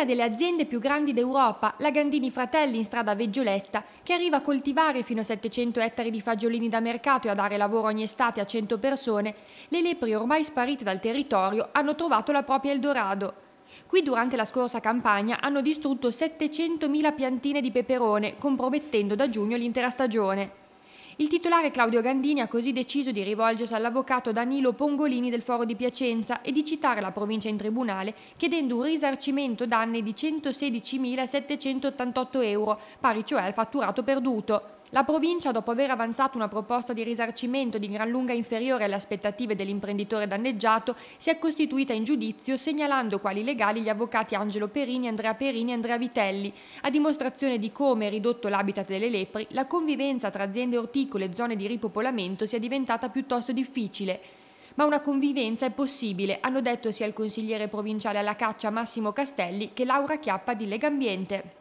una delle aziende più grandi d'Europa, la Gandini Fratelli in strada Veggioletta, che arriva a coltivare fino a 700 ettari di fagiolini da mercato e a dare lavoro ogni estate a 100 persone, le lepri ormai sparite dal territorio hanno trovato la propria Eldorado. Qui durante la scorsa campagna hanno distrutto 700.000 piantine di peperone, compromettendo da giugno l'intera stagione. Il titolare Claudio Gandini ha così deciso di rivolgersi all'avvocato Danilo Pongolini del Foro di Piacenza e di citare la provincia in tribunale chiedendo un risarcimento danni di 116.788 euro, pari cioè al fatturato perduto. La provincia, dopo aver avanzato una proposta di risarcimento di gran lunga inferiore alle aspettative dell'imprenditore danneggiato, si è costituita in giudizio segnalando quali legali gli avvocati Angelo Perini, Andrea Perini e Andrea Vitelli, a dimostrazione di come, ridotto l'habitat delle lepri, la convivenza tra aziende orticole e zone di ripopolamento sia diventata piuttosto difficile ma una convivenza è possibile, hanno detto sia il consigliere provinciale alla caccia Massimo Castelli che Laura Chiappa di Legambiente.